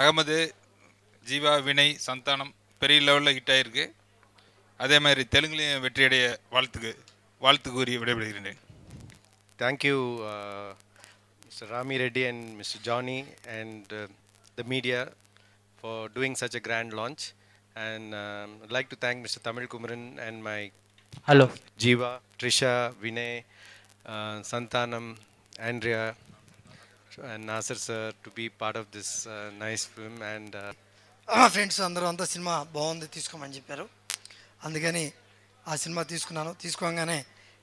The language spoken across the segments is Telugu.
அகமது ஜீவா வினய் சந்தானம் பெரிய லெவலில் ஹிட் ஆகிருக்கு அதே மாதிரி தெலுங்குலையும் வெற்றியடைய வாழ்த்துக்கு வாழ்த்து கூறி விடைபெறுகிறேன் thank you mister Rami Reddy and mister Johnny and the media for doing such a grand launch and like to thank mister Tamil Kumaran and my hello Jiiva Trisha Vinay Santhanam Andrea and Nassar sir to be part of this nice film and friends అందరూ అంతా సినిమా బాగుంది తీసుకోమని చెప్పారు అందుకని ఆ సినిమా తీసుకున్నాను తీసుకోగానే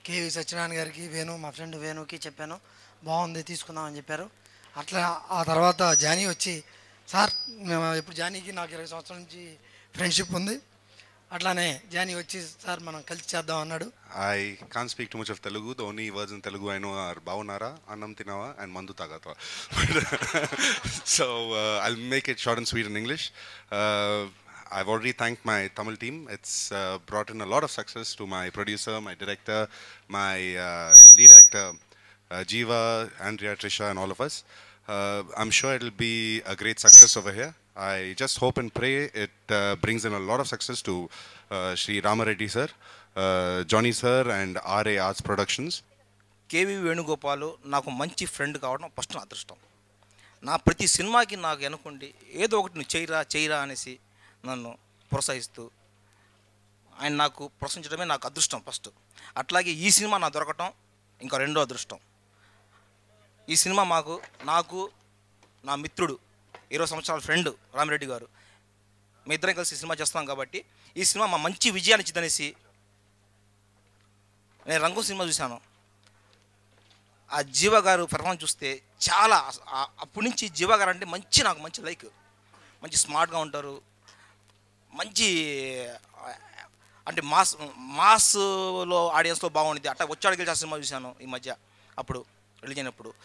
కేవి సత్యనారాయణ గారికి వేణు మా ఫ్రెండ్ వేణుకి చెప్పాను బాగుంది తీసుకుందామని చెప్పారు అట్లా ఆ తర్వాత జానీ వచ్చి సార్ మేము ఇప్పుడు జానీకి నాకు ఇరవై సంవత్సరాల నుంచి ఫ్రెండ్షిప్ ఉంది అట్లానే జాని వచ్చి సార్ మనం కలిసి చేద్దాం అన్నాడు I can speak too much of Telugu the only version Telugu I know are బాగున్నారా అన్నం తినావా అండ్ మందు తాగతా so I make it short and sweet in English I already thank my Tamil team it's brought in a lot of success to my producer my director my lead actor Jiiva Andrea Trisha and all of us Uh, I'm sure it'll be a great success over here. I just hope and pray it uh, brings in a lot of success to uh, Sri Ramareddy sir, uh, Johnny sir, and RA Arts Productions. KV Venugopalu, నాకు Manchi friend కావడం ఫస్ట్ నా అదృష్టం నా ప్రతి సినిమాకి నాకు అనుకోండి ఏదో ఒకటి నువ్వు చేయరా చేయరా అనేసి నన్ను ప్రోత్సహిస్తూ ఆయన నాకు ప్రోత్సహించడమే నాకు అదృష్టం ఫస్ట్ అట్లాగే ఈ సినిమా నాకు దొరకటం ఇంకా రెండో అదృష్టం ఈ సినిమా మాకు నాకు నా మిత్రుడు ఇరవై సంవత్సరాల ఫ్రెండ్ రామిరెడ్డి గారు మీ ఇద్దరం కలిసి సినిమా చేస్తున్నాం కాబట్టి ఈ సినిమా మా మంచి విజయాన్ని ఇచ్చిందనేసి నేను రంగు సినిమా చూశాను ఆ జీవ గారు పెర్ఫార్మెన్స్ చూస్తే చాలా అప్పటి నుంచి జీవ గారు అంటే మంచి నాకు మంచి లైక్ మంచి స్మార్ట్గా ఉంటారు మంచి అంటే మాస్ మాస్లో ఆడియన్స్లో బాగుండేది అట్లా వచ్చాడు గెలిచిన సినిమా చూశాను ఈ మధ్య అప్పుడు రిలీజ్ అయినప్పుడు